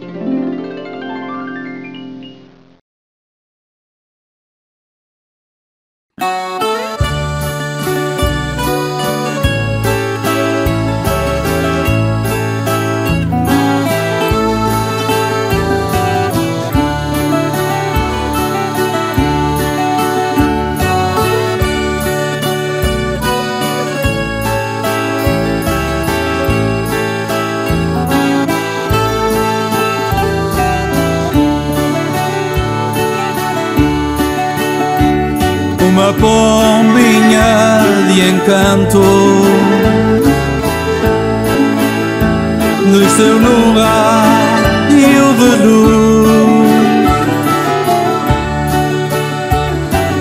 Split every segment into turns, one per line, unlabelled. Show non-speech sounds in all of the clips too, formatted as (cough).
Thank you.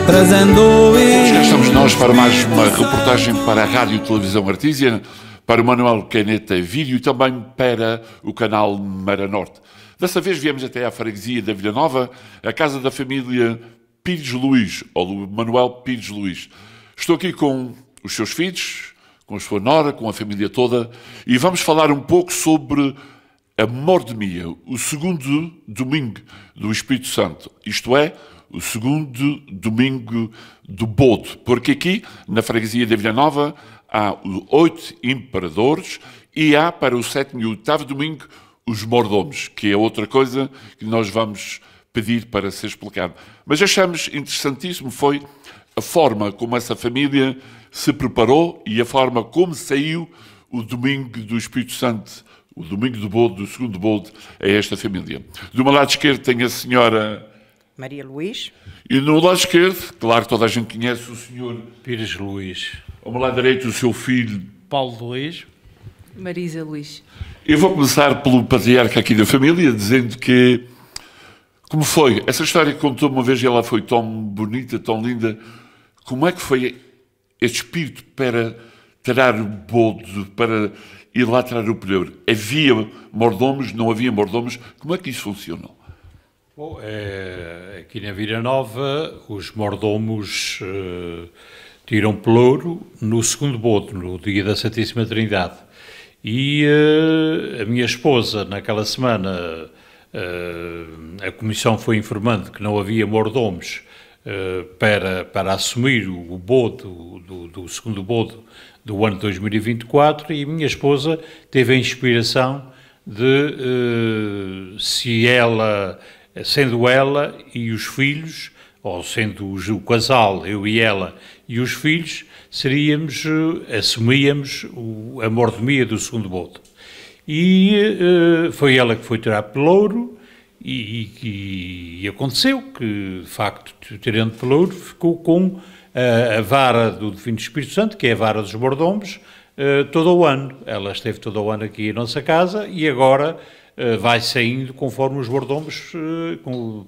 trazendo e. estamos nós para mais uma reportagem para a Rádio Televisão Artísia, para o Manuel Caneta Vídeo e também para o canal Mara Norte. Dessa vez viemos até à freguesia da Vila Nova, a casa da família Pires Luís, ou do Manuel Pires Luís. Estou aqui com os seus filhos, com a sua nora, com a família toda, e vamos falar um pouco sobre a Mordemia, o segundo domingo do Espírito Santo, isto é, o segundo domingo do Bode, porque aqui, na freguesia da Vila Nova, há oito imperadores e há para o sétimo e oitavo domingo os mordomos, que é outra coisa que nós vamos pedir para ser explicado. Mas achamos interessantíssimo foi a forma como essa família se preparou e a forma como saiu o domingo do Espírito Santo, o domingo do bolo do segundo bolo a esta família. Do meu lado esquerdo tem a senhora Maria Luís. E no lado esquerdo, claro que toda a gente conhece o senhor Pires Luís. Ao meu lado direito, o seu filho Paulo Luís.
Marisa Luís.
Eu vou começar pelo patriarca aqui da família, dizendo que. Como foi? Essa história que contou uma vez e ela foi tão bonita, tão linda. Como é que foi este espírito para tirar o boldo, para ir lá tirar o pneu? Havia mordomos, não havia mordomos? Como é que isso funcionou?
Bom, é, aqui é na Vira Nova, os mordomos eh, tiram pelouro no segundo boto, no dia da Santíssima Trindade. E eh, a minha esposa, naquela semana, eh, a comissão foi informando que não havia mordomos para, para assumir o bodo, do, do segundo bodo do ano 2024, e a minha esposa teve a inspiração de se ela sendo ela e os filhos, ou sendo o casal, eu e ela e os filhos, seríamos, eh, assumíamos a mordomia do segundo boto. E eh, foi ela que foi tirar pelouro e, e, e aconteceu que, de facto, tirando pelouro, ficou com a, a vara do Divino Espírito Santo, que é a vara dos mordomos, eh, todo o ano. Ela esteve todo o ano aqui em nossa casa e agora eh, vai saindo conforme os bordombos eh,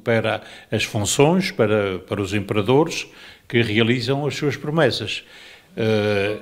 para as funções, para, para os imperadores que realizam as suas promessas. Eh,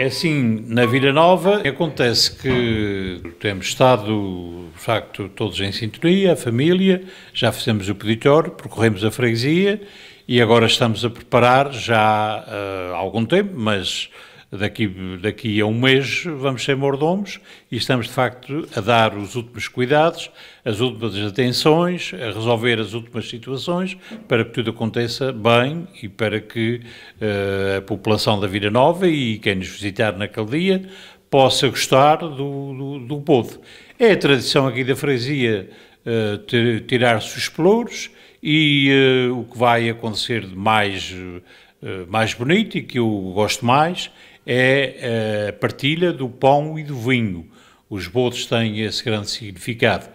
é assim na Vila Nova, acontece que temos estado, de facto, todos em sintonia, a família, já fizemos o peditório, percorremos a freguesia e agora estamos a preparar já há algum tempo, mas daqui, daqui a um mês vamos ser mordomos e estamos de facto a dar os últimos cuidados, as últimas atenções, a resolver as últimas situações para que tudo aconteça bem e para que uh, a população da Vila Nova e quem nos visitar naquele dia possa gostar do, do, do povo. É a tradição aqui da freguesia uh, tirar-se os pelouros e uh, o que vai acontecer de mais mais bonito e que eu gosto mais é a partilha do pão e do vinho. Os bodes têm esse grande significado.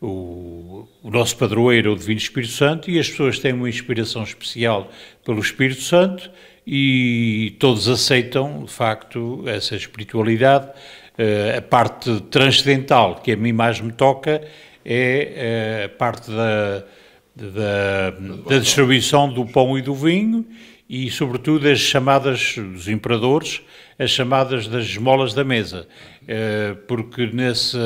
O, o, nosso padroeiro é o Divino Espírito Santo e as pessoas têm uma inspiração especial pelo Espírito Santo e todos aceitam, de facto, essa espiritualidade. Eh, a parte transcendental que a mim mais me toca é eh, a parte da, da, da distribuição do pão e do vinho e, sobretudo, as chamadas dos imperadores as chamadas das esmolas da mesa, eh, porque nesse,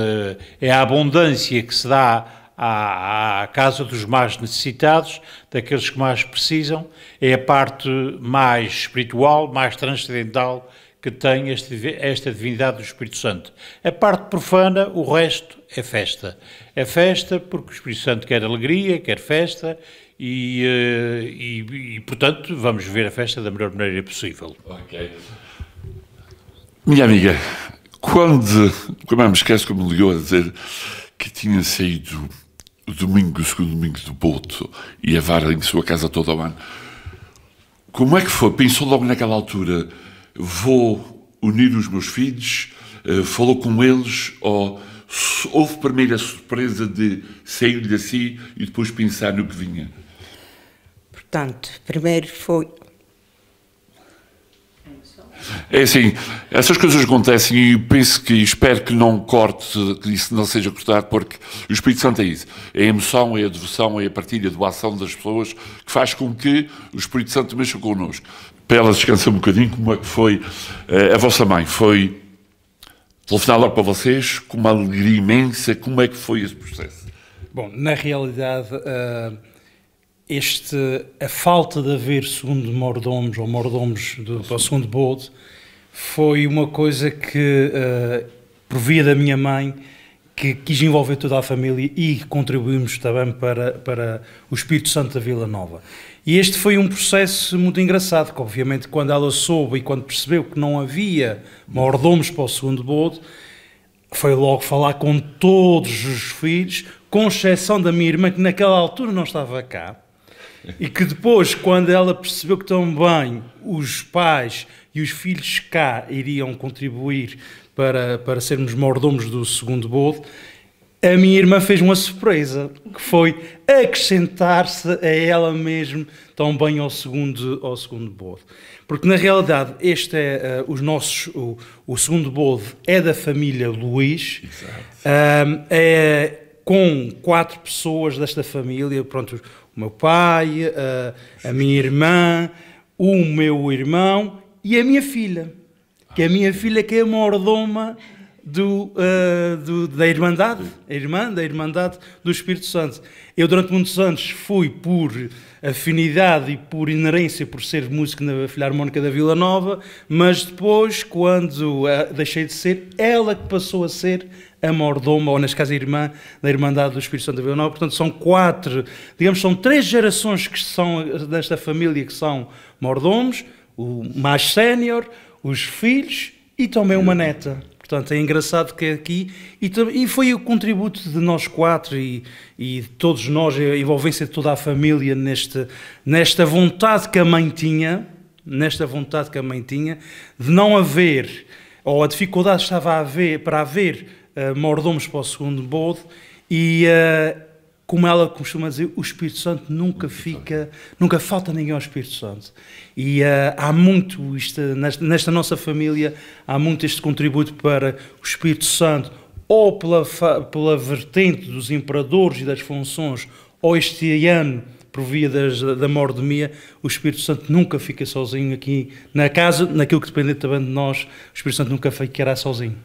é a abundância que se dá à, à, casa dos mais necessitados, daqueles que mais precisam, é a parte mais espiritual, mais transcendental que tem este, esta divindade do Espírito Santo. A parte profana, o resto é festa. É festa porque o Espírito Santo quer alegria, quer festa e, eh, e, e, portanto, vamos ver a festa da melhor maneira possível. Ok.
Minha amiga, quando, como que me esqueço como ligou a dizer que tinha saído o domingo, o segundo domingo do boto e a vara em sua casa todo o ano, como é que foi? Pensou logo naquela altura, vou unir os meus filhos, eh, falou com eles, ou houve primeiro a surpresa de sair de si assim e depois pensar no que vinha?
Portanto, primeiro foi
é assim, essas coisas acontecem e penso que, espero que não corte, que isso não seja cortado, porque o Espírito Santo é isso. É a emoção, é a devoção, é a partilha, do doação das pessoas que faz com que o Espírito Santo mexa connosco. Para ela descansar um bocadinho, como é que foi eh, a vossa mãe? Foi telefonar logo para vocês com uma alegria imensa? Como é que foi esse processo?
Bom, na realidade, eh, este, a falta de haver segundo mordomos ou mordomos do, do segundo bode, foi uma coisa que uh, eh, provia da minha mãe, que quis envolver toda a família e contribuímos também para, para o Espírito Santo da Vila Nova. E este foi um processo muito engraçado, que obviamente quando ela soube e quando percebeu que não havia mordomos para o segundo bodo, foi logo falar com todos os filhos, com exceção da minha irmã, que naquela altura não estava cá, e que depois, quando ela percebeu que também os pais e os filhos cá iriam contribuir para, para sermos mordomos do segundo bolo, a minha irmã fez uma surpresa, que foi acrescentar-se a ela mesma bem ao segundo, ao segundo bolo. Porque, na realidade, este é uh, os nossos, o, o segundo bolo é da família Luís, é com quatro pessoas desta família, pronto, o meu pai, eh, a minha irmã, o meu irmão e a minha filha, que é a minha filha que é a mordoma do, uh, do, da Irmandade, a irmã da Irmandade do Espírito Santo. Eu, durante muitos anos, fui por afinidade e por inerência, por ser músico na Filharmónica da Vila Nova, mas depois, quando uh, deixei de ser, ela que passou a ser a mordoma, ou caso a irmã, da Irmandade do Espírito Santo da Vila Nova. Portanto, são quatro, digamos, são três gerações que são desta família que são mordomos, o mais sénior, os filhos e também uma neta. Portanto, é engraçado que é aqui. E, e foi o contributo de nós quatro e, e de todos nós, a envolvência de toda a família neste, nesta vontade que a mãe tinha, nesta vontade que a mãe tinha, de não haver, ou a dificuldade estava a haver, para haver uh, mordomos para o segundo bode, e, uh, como ela costuma dizer, o Espírito Santo nunca fica, nunca falta ninguém ao Espírito Santo. E uh, há muito isto, nesta, nesta, nossa família, há muito este contributo para o Espírito Santo, ou pela, pela vertente dos imperadores e das funções, ou este ano, por via das, da mordomia, o Espírito Santo nunca fica sozinho aqui na casa, naquilo que depende também de nós, o Espírito Santo nunca ficará sozinho.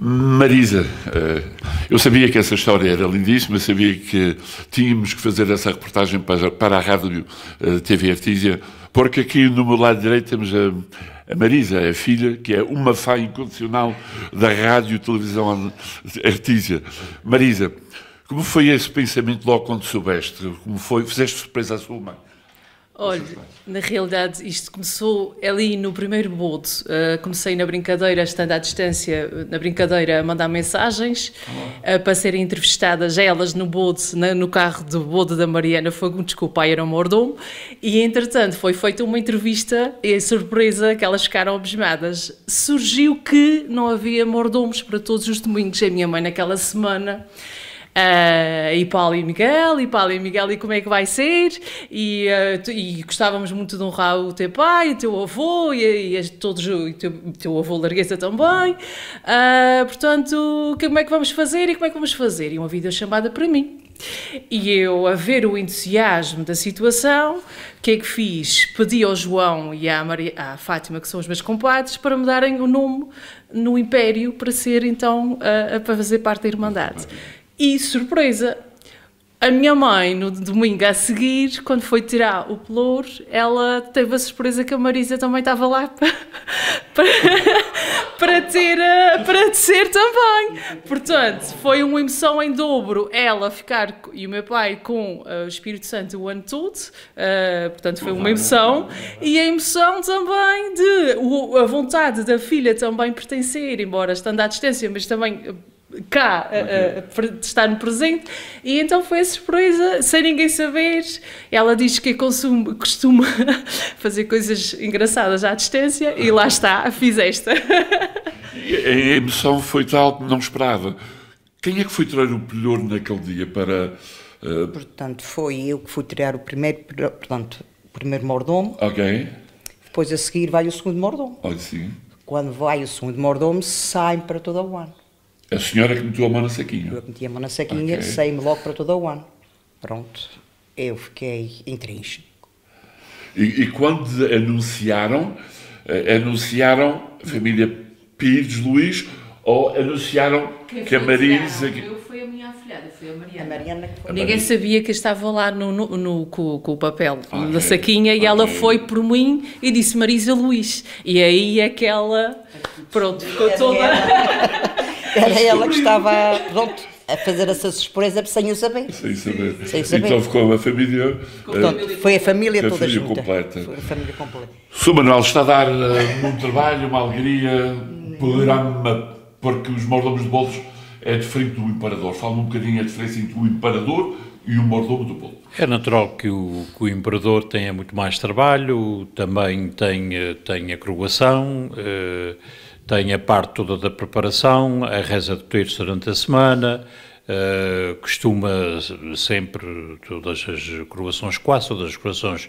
Marisa, eh, eu sabia que essa história era lindíssima, sabia que tínhamos que fazer essa reportagem para a rádio eh, TV Artísia, porque aqui no meu lado direito temos a Marisa, a filha, que é uma fã incondicional da rádio e televisão Artísia. Marisa, como foi esse pensamento logo quando soubeste? Como foi? Fizeste surpresa à sua mãe?
Olha, na realidade isto começou ali no primeiro bolo. Uh, ah, comecei na brincadeira, estando à distância, na brincadeira a mandar mensagens uh, para serem entrevistadas elas no bolo, no carro do bolo da Mariana Fagundes, que o pai era um mordomo. E entretanto foi feita uma entrevista e surpresa que elas ficaram abismadas. Surgiu que não havia mordomos para todos os domingos. A minha mãe naquela semana Uh, e Paulo e Miguel, e Paulo e Miguel, e como é que vai ser? E, uh, e gostávamos muito de honrar o teu pai, o teu avô, e, e todos, o teu, teu avô Largueza também. Uh, portanto, como é que vamos fazer e como é que vamos fazer? E uma chamada para mim. E eu, a ver o entusiasmo da situação, o que é que fiz? Pedi ao João e à, Maria, à Fátima, que são os meus compadres, para me darem o nome no Império para ser então, para fazer parte da Irmandade. E surpresa, a minha mãe, no domingo a seguir, quando foi tirar o pelour, ela teve a surpresa que a Marisa também estava lá para, (laughs) para, para, ter, para descer também. Portanto, foi uma emoção em dobro. Ela ficar e o meu pai com eh, o Espírito Santo o ano todo. Eh, portanto, foi uma emoção. E a emoção também de a vontade da filha também pertencer, embora estando à distância, mas também eh, cá a, estar no presente e então foi a surpresa sem ninguém saber ela diz que consumo, costuma (laughs) fazer coisas engraçadas à distância e lá está, fiz esta
a emoção foi tal que não esperava quem é que foi tirar o pelhor naquele dia para... Uh...
Portanto, foi eu que fui tirar o primeiro, portanto, primeiro mordomo ok depois a seguir vai o segundo mordomo oh, sim. quando vai o segundo mordomo saem para todo o ano
a senhora que meteu a mão na saquinha? Eu
meti a mão na saquinha, okay. saí-me logo para todo o ano. Pronto, eu fiquei intrínseco.
E, e quando anunciaram, eh, anunciaram a família Pires Luís ou anunciaram que, que a Maria Eu
fui a minha afilhada, foi a Mariana. A
Mariana Ninguém sabia
que estava lá no, no, no com, com, o papel ah, é. da saquinha e ah, ela é. foi por mim e disse Marisa Luís. E aí é que ela, pronto, ficou toda... (laughs) era ela que estava pronto, a fazer essa surpresa sem
o saber. Sem
saber. Sem saber. Então ficou a família. Eh, Portanto, foi a família toda a família junta. Completa. Foi a família completa. Sr. Manuel está a dar uh, eh, um trabalho, uma alegria, um programa, porque os mordomos de bolos é diferente do imperador. Fala me um bocadinho a diferença entre o imperador e o mordomo do bolo.
É natural que o, que o imperador tenha muito mais trabalho, também tem, tem a croação. Uh, tem a parte toda da preparação, a reza de texto durante a semana, uh, costuma sempre, todas as coroações, quase todas as coroações,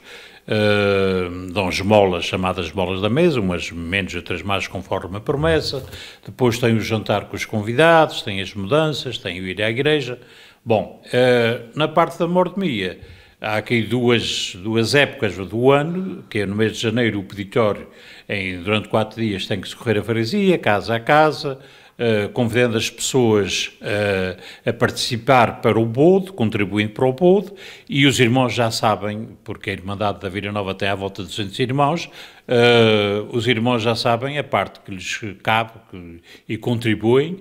uh, dão esmolas, chamadas esmolas da mesa, umas menos e outras mais, conforme a promessa. Depois tem o jantar com os convidados, tem as mudanças, tem o ir à igreja. Bom, uh, na parte da mordomia Há aqui duas, duas épocas do ano, que é no mês de janeiro o peditório, em, durante quatro dias, tem que socorrer a freguesia, casa a casa, uh, convidando as pessoas uh, a participar para o bode, contribuindo para o bode. e os irmãos já sabem, porque a Irmandade da Vila Nova tem à volta de 200 irmãos, uh, os irmãos já sabem a parte que lhes cabe que, e contribuem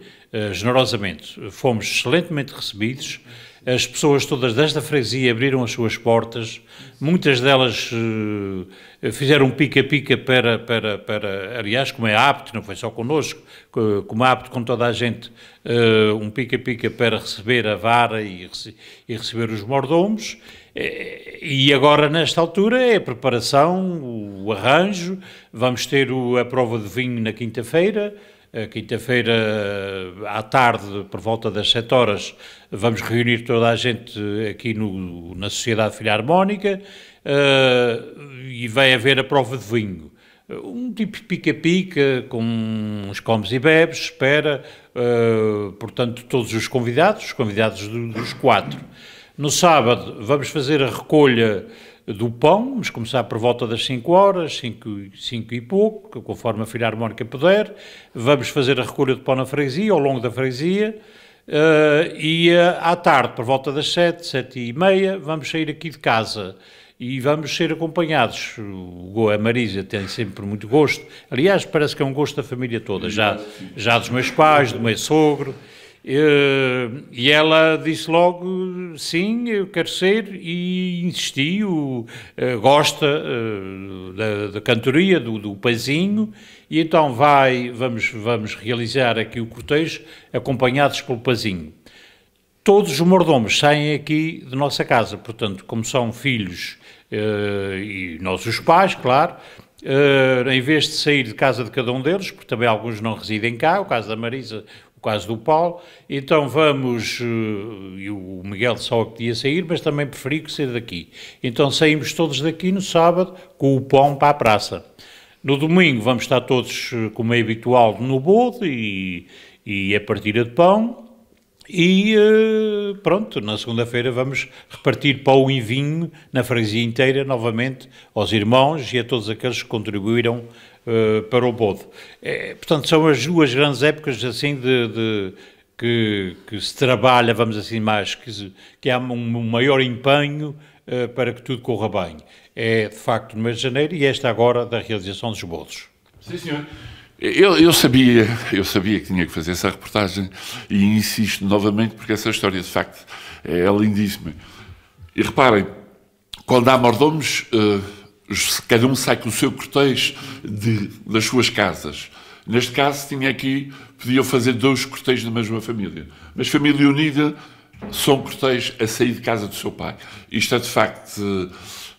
generosamente. Fomos excelentemente recebidos. As pessoas todas desta freguesia abriram as suas portas, muitas delas uh, fizeram pica-pica para, para, para, aliás, como é apto, não foi só connosco, como é apto com toda a gente, uh, um pica-pica para receber a vara e, e receber os mordomos. Eh, e agora, nesta altura, é a preparação, o arranjo, vamos ter o, a prova de vinho na quinta-feira, eh, quinta-feira eh, à tarde, por volta das 7 horas, vamos reunir toda a gente eh, aqui no, na Sociedade Filarmónica uh, e vai haver a prova de vinho. Um tipo pica-pica, com uns comes e bebes, espera, uh, portanto, todos os convidados, os convidados do, dos quatro. No sábado, vamos fazer a recolha do pão, vamos começar por volta das 5 horas, 5, e pouco, conforme a filharmónica puder. Vamos fazer a recolha de pão na freguesia, ao longo da freguesia. Uh, e uh, à tarde, por volta das 7, 7 e meia, vamos sair aqui de casa e vamos ser acompanhados. O, Goa Marisa tem sempre muito gosto. Aliás, parece que é um gosto da família toda, já, já dos meus pais, do meu sogro. Eh, e ela disse logo: sim, eu quero ser, e insistiu, eh, gosta eh, da, da cantoria, do, do paizinho, e então vai, vamos, vamos realizar aqui o cortejo acompanhados pelo pazinho. Todos os mordomos saem aqui de nossa casa, portanto, como são filhos e nossos pais, claro, em vez de sair de casa de cada um deles, porque também alguns não residem cá, o caso da Marisa, Quase caso do Paulo. Então vamos, eh, e o Miguel só podia sair, mas também preferi que sair daqui. Então saímos todos daqui no sábado com o pão para a praça. No domingo vamos estar todos, eh, como é habitual, no bode e, e a partida de pão. E eh, pronto, na segunda-feira vamos repartir pão e vinho na freguesia inteira novamente aos irmãos e a todos aqueles que contribuíram eh, para o bode. É, portanto, são as duas grandes épocas assim de, de que, que, se trabalha, vamos assim mais, que, se, que há um, maior empenho uh, para que tudo corra bem. É, de facto, no mês de janeiro e esta agora da realização dos bodos.
Sim, senhor. Eu, eu, sabia, eu sabia que tinha que fazer essa reportagem e insisto novamente porque essa história, de facto, é, é lindíssima. E reparem, quando há mordomos... Uh, cada um sai com o seu cortejo de, das suas casas. Neste caso, tinha aqui, podiam fazer dois cortejos da mesma família. Mas família unida são cortejos a sair de casa do seu pai. Isto é, de facto,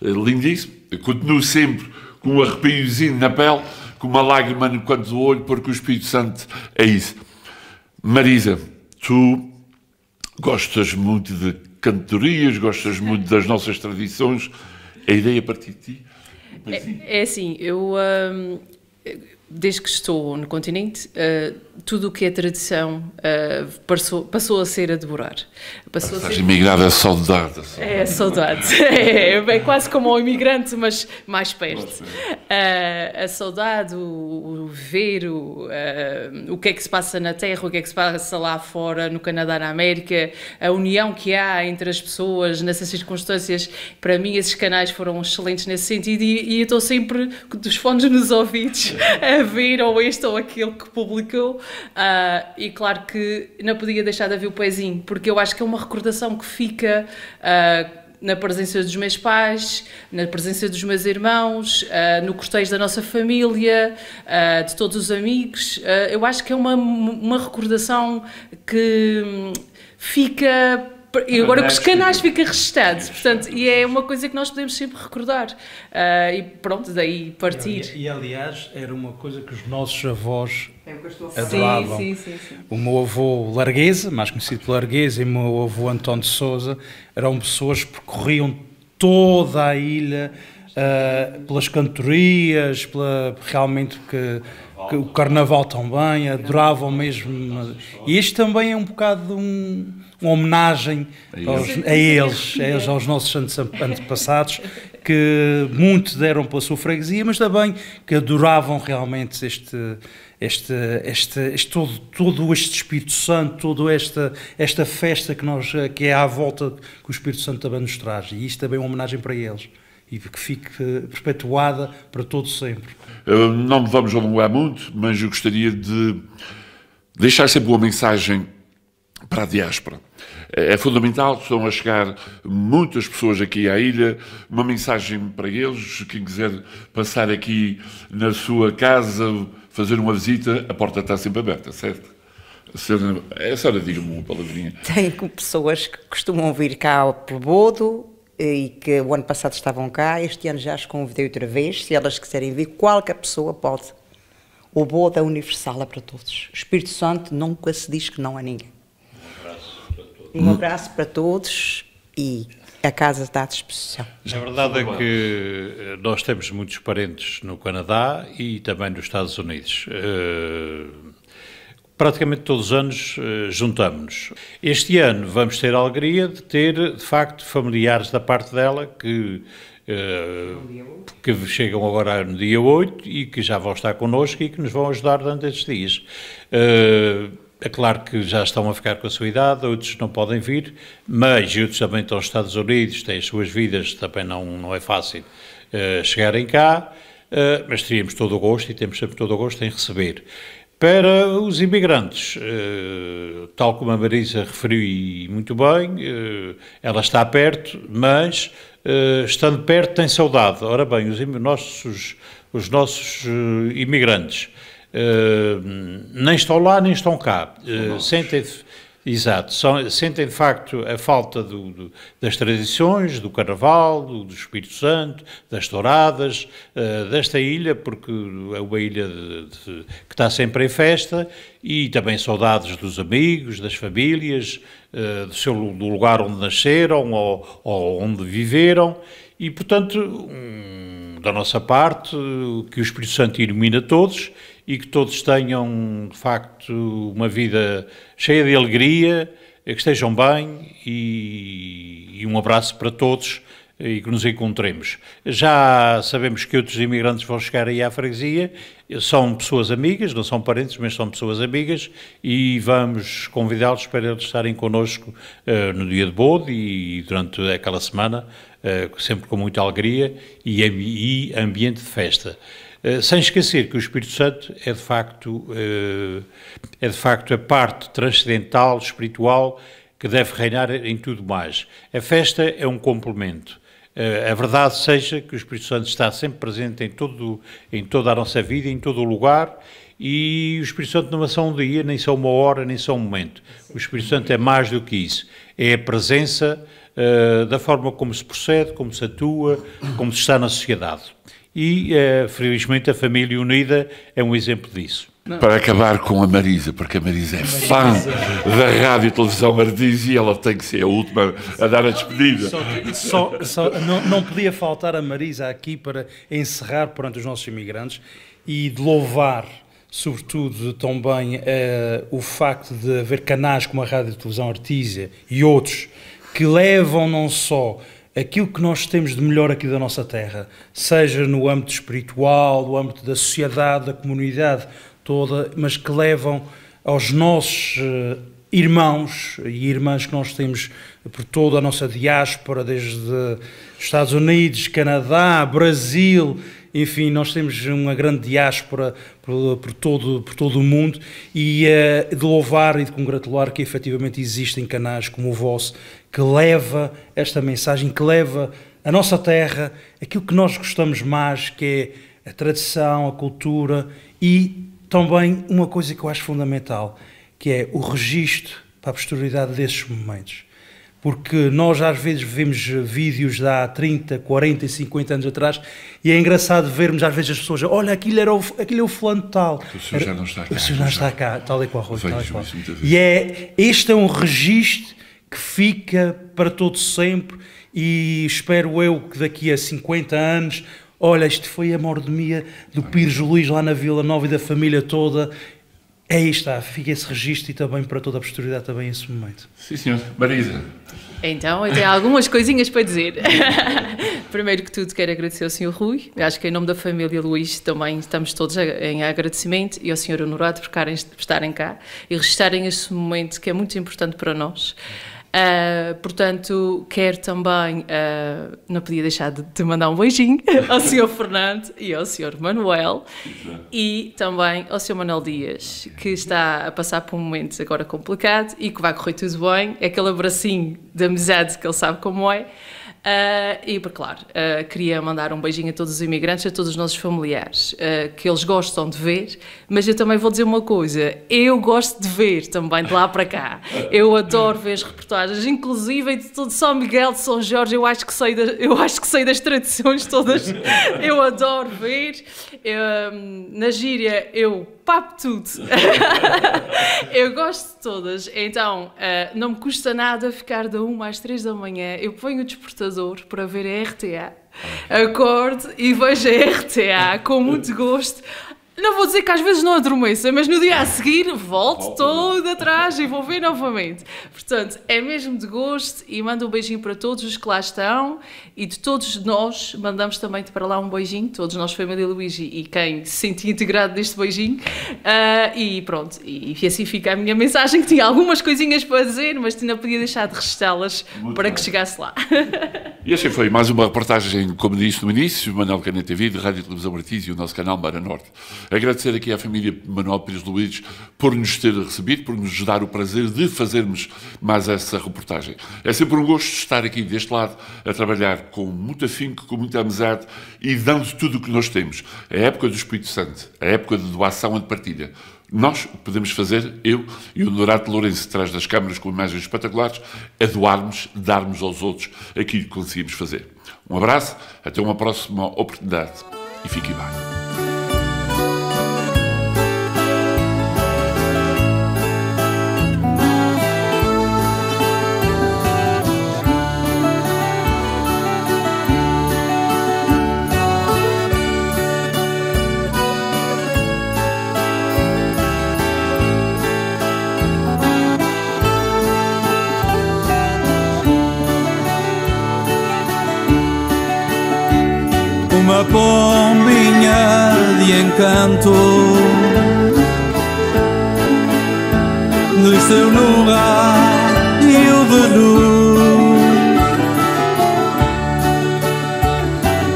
eh, lindíssimo. Eu continuo sempre com um arrepiozinho na pele, com uma lágrima no canto do olho, porque o Espírito Santo é isso. Marisa, tu gostas muito de cantorias, gostas muito das nossas tradições. A ideia a é partir de ti
é, é assim, eu. Um, desde que estou no continente, uh, tudo o que é tradição uh, passou, passou, a ser a devorar. Passou Estás a ser...
imigrado é saudade.
É saudade. é, (laughs) é, é, quase como um imigrante, mas mais perto. Uh, a saudade, o, o ver o, o que é que se passa na Terra, o que é que se passa lá fora, no Canadá, na América, a união que há entre as pessoas nessas circunstâncias. Para mim, esses canais foram excelentes nesse sentido e, e eu estou sempre dos fones nos ouvidos. (laughs) viram ver, ou este ou aquele que publicou. Uh, e claro que não podia deixar de haver o pezinho, porque eu acho que é uma recordação que fica. Uh, na presença dos meus pais, na presença dos meus irmãos, uh, no cortejo da nossa família, uh, de todos os amigos. Uh, eu acho que é uma, uma recordação que hum, fica e agora com os canais ficam registado portanto, e é uma coisa que nós podemos sempre recordar. Uh, e pronto, daí partir. E, e, aliás, era uma coisa que os
nossos avós é adoravam. Sim, sim, sim, o meu avô Largueza, mais conhecido por Largueza, e o meu avô António de Souza, eram pessoas que percorriam toda a ilha eh, pelas cantorias, pela, realmente que, que, o carnaval também, adoravam mesmo. E isto também é um bocado um, uma homenagem é aos, a, eles, a é eles, aos nossos antepassados, que muito deram pela sua freguesia, mas também que adoravam realmente este este, este, este, todo, todo este Espírito Santo, toda esta, esta festa que, nós, que é à volta que o Espírito Santo também nos traz. E isto também é uma homenagem para eles e que fique perpetuada para todo sempre.
Eh, não vamos alongar muito, mas eu gostaria de deixar sempre uma mensagem para a diáspora. É, é fundamental, estão a chegar muitas pessoas aqui à ilha, uma mensagem para eles, quem quiser passar aqui na sua casa, fazer uma visita, a porta está sempre aberta, certo? A senhora, senhora diga-me uma palavrinha.
Tenho pessoas que costumam vir cá ao Bodo, e que o ano passado estavam cá, este ano já as convidei outra vez. Se elas quiserem vir, qualquer pessoa pode. O boda é universal é para todos. O Espírito Santo nunca se diz que não há ninguém. Um
abraço para todos.
Um abraço para todos e a casa está à disposição. A verdade é
que eh, nós temos muitos parentes no Canadá e também nos Estados Unidos. Uh praticamente todos os anos eh, juntamos-nos. Este ano vamos ter a alegria de ter, de facto, familiares da parte dela que eh, que chegam agora no dia 8 e que já vão estar connosco e que nos vão ajudar durante estes dias. Eh, é claro que já estão a ficar com a sua idade, outros não podem vir, mas outros também estão nos Estados Unidos, têm as suas vidas, também não, não é fácil chegarem cá, mas teríamos todo o gosto e temos sempre todo o gosto em receber. Para os imigrantes, eh, tal como a Marisa referiu e muito bem, eh, ela está perto, mas eh, estando perto tem saudade. Ora bem, os nossos, os nossos imigrantes nem estão lá nem estão cá, sentem-se Exato, São, sentem de facto a falta do, do, das tradições, do Carnaval, do, do Espírito Santo, das touradas, uh, desta ilha, porque é uma ilha de, de, que está sempre em festa, e também saudades dos amigos, das famílias, uh, do, seu, do lugar onde nasceram ou, ou onde viveram, e portanto, um, da nossa parte, que o Espírito Santo ilumina todos e que todos tenham, de facto, uma vida cheia de alegria, eh, que estejam bem e, e um abraço para todos eh, e que nos encontremos. Já sabemos que outros imigrantes vão chegar aí à freguesia, eh, são pessoas amigas, não são parentes, mas são pessoas amigas, e vamos convidá-los para eles estarem connosco uh, no dia de bode e durante aquela semana, uh, sempre com muita alegria e, e ambiente de festa. Eh, sem esquecer que o Espírito Santo é de facto, eh, é de facto a parte transcendental, espiritual, que deve reinar em tudo mais. A festa é um complemento. Eh, a verdade seja que o Espírito Santo está sempre presente em, todo, em toda a nossa vida, em todo o lugar, e o Espírito Santo não é só um dia, nem só uma hora, nem só um momento. O Espírito Santo é mais do que isso. É a presença uh, da forma como se procede, como se atua, como se está na sociedade e, eh, felizmente, a família unida é um exemplo disso. Não. Para
acabar com a Marisa, porque a Marisa é fã da rádio e televisão Martins e ela tem que ser a última a dar a despedida. Só, só,
só não, não, podia faltar a Marisa aqui para encerrar perante os nossos imigrantes e de louvar, sobretudo, também uh, eh, o facto de haver canais como a Rádio e Televisão Artísia e outros que levam não só aquilo que nós temos de melhor aqui da nossa terra, seja no âmbito espiritual, no âmbito da sociedade, da comunidade toda, mas que levam aos nossos eh, irmãos e irmãs que nós temos por toda a nossa diáspora, desde Estados Unidos, Canadá, Brasil, enfim, nós temos uma grande diáspora por, por todo, por todo o mundo e uh, de louvar e de congratular que efetivamente existem canais como o vosso que leva esta mensagem, que leva a nossa terra, aquilo que nós gostamos mais, que é a tradição, a cultura e também uma coisa que eu acho fundamental, que é o registro para a posterioridade desses momentos. Porque nós às vezes vemos vídeos de há 30, 40 e 50 anos atrás e é engraçado vermos às vezes as pessoas, olha, aquilo, era o, aquilo é o fulano tal. O senhor já não está cá. O senhor não está cá, tal e qual. Tal e, qual. e é, este é um registro que fica para todo sempre e espero eu que daqui a 50 anos, olha, isto foi a mordomia do Pires Luís lá na Vila Nova e da família toda. É aí está, fica esse registro e também para toda a posterioridade também esse momento.
Sim, senhor. Marisa.
Então, eu tenho algumas coisinhas para dizer. (laughs) Primeiro que tudo, quero agradecer ao Sr. Rui. Acho que em nome da família Luís também estamos todos em agradecimento e ao Sr. Honorado por estarem cá e registarem este momento que é muito importante para nós. Uh, portanto, quero também, uh, não podia deixar de, mandar um beijinho (laughs) ao Sr. Fernando e ao Sr. Manuel e também ao Sr. Manuel Dias, que está a passar por um momento agora complicado e que vai correr tudo bem. É aquele abracinho de amizade que ele sabe como é. Uh, e, claro, uh, queria mandar um beijinho a todos os imigrantes, a todos os nossos familiares, uh, que eles gostam de ver, mas eu também vou dizer uma coisa: eu gosto de ver também de lá para cá. Eu adoro ver as reportagens, inclusive de todo São Miguel, de São Jorge, eu acho que sei, da, eu acho que sei das tradições todas, eu adoro ver. Eu, na gíria, eu papo tudo. (laughs) eu gosto de todas. Então, ah, não me custa nada ficar da 1 às 3 da manhã. Eu ponho o despertador para ver a RTA. Ah. Acordo e vejo a RTA com muito gosto não vou dizer que às vezes não adormeça, mas no dia a seguir volto todo atrás e vou ver novamente. Portanto, é mesmo de gosto e mando um beijinho para todos os que lá estão e de todos nós mandamos também para lá um beijinho, todos nós, família Luigi e quem se sentir integrado neste beijinho. Uh, e pronto, e, e, assim fica a minha mensagem que tinha algumas coisinhas para dizer, mas não podia deixar de restá-las para bem. que chegasse lá. (laughs)
E assim foi mais uma reportagem, como disse no início, Manuel Caneta TV, de Rádio Televisão Martins e o nosso canal Mara Norte. Agradecer aqui à família Manuel Pires Luís por nos ter recebido, por nos dar o prazer de fazermos mais essa reportagem. É sempre um gosto estar aqui deste lado, a trabalhar com muito afinco, com muita amizade e dando tudo o que nós temos. É a época do Espírito Santo, a época de doação e de partilha. Nós podemos fazer, eu e o Donato Lourenço, atrás das câmaras com imagens espetaculares, é doarmos, darmos aos outros aquilo que conseguimos fazer. Um abraço, até uma próxima oportunidade e fiquem bem.
encanto Nasceu seu lugar e o veludo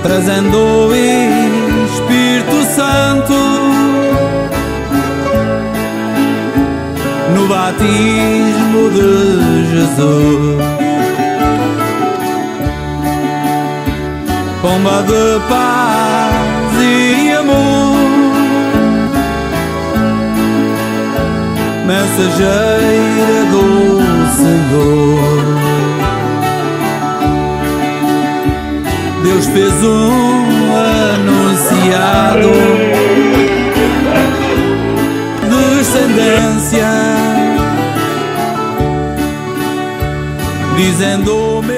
Trazendo o Espírito Santo No batismo de Jesus pomba de paz e amor. mensageira do Senhor. Deus fez um anunciado, descendência, dizendo-me.